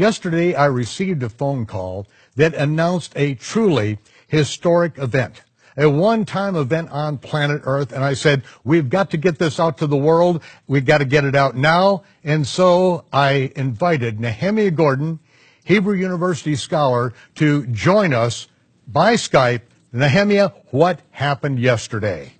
Yesterday, I received a phone call that announced a truly historic event, a one time event on planet Earth. And I said, We've got to get this out to the world. We've got to get it out now. And so I invited Nehemiah Gordon, Hebrew University scholar, to join us by Skype. Nehemiah, what happened yesterday?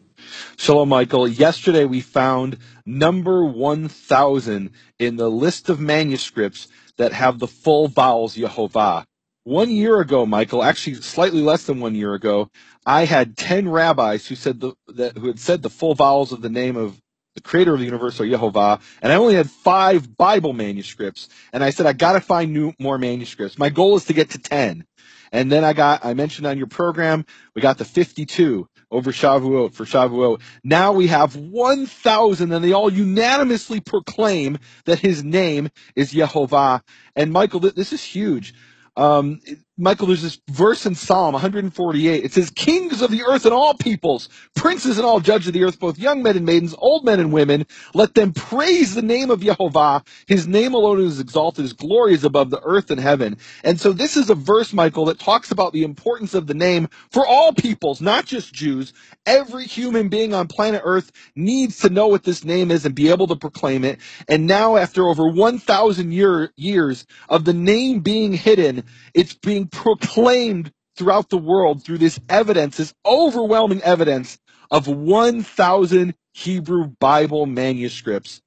Shalom, Michael. Yesterday we found number 1,000 in the list of manuscripts that have the full vowels Yehovah. One year ago, Michael, actually slightly less than one year ago, I had 10 rabbis who said the, that, who had said the full vowels of the name of the creator of the universe or Yehovah, and I only had five Bible manuscripts. And I said, I gotta find new, more manuscripts. My goal is to get to 10. And then I got, I mentioned on your program, we got the 52 over Shavuot for Shavuot. Now we have 1,000 and they all unanimously proclaim that his name is Yehovah. And Michael, this is huge. Um, Michael, there's this verse in Psalm 148. It says, Kings of the earth and all peoples, princes and all judges of the earth, both young men and maidens, old men and women, let them praise the name of Yehovah. His name alone is exalted. His glory is above the earth and heaven. And so this is a verse, Michael, that talks about the importance of the name for all peoples, not just Jews, every human being on planet Earth needs to know what this name is and be able to proclaim it. And now, after over 1,000 year, years of the name being hidden, it's being proclaimed throughout the world through this evidence, this overwhelming evidence of 1,000 Hebrew Bible manuscripts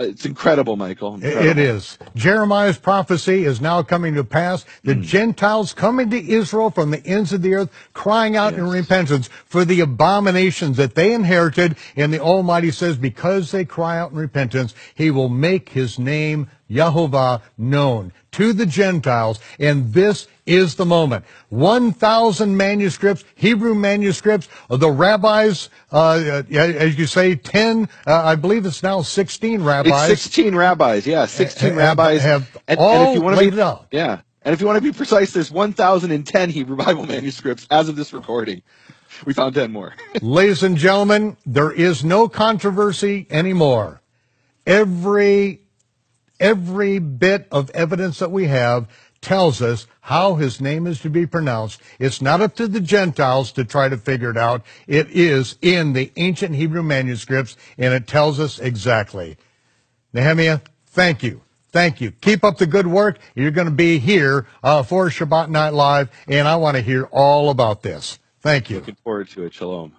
it's incredible, Michael. Incredible. It is. Jeremiah's prophecy is now coming to pass. The mm. Gentiles coming to Israel from the ends of the earth, crying out yes. in repentance for the abominations that they inherited. And the Almighty says, because they cry out in repentance, He will make His name Yehovah known to the Gentiles, and this is the moment. 1,000 manuscripts, Hebrew manuscripts, uh, the rabbis, uh, uh as you say, 10, uh, I believe it's now 16 rabbis. It's 16 rabbis, yeah, 16 have, rabbis. Have and, all and if you want to be, out. Yeah, and if you want to be precise, there's 1,010 Hebrew Bible manuscripts as of this recording we found 10 more. Ladies and gentlemen, there is no controversy anymore. Every Every bit of evidence that we have tells us how his name is to be pronounced. It's not up to the Gentiles to try to figure it out. It is in the ancient Hebrew manuscripts, and it tells us exactly. Nehemiah, thank you. Thank you. Keep up the good work. You're going to be here uh, for Shabbat Night Live, and I want to hear all about this. Thank you. Looking forward to it. Shalom.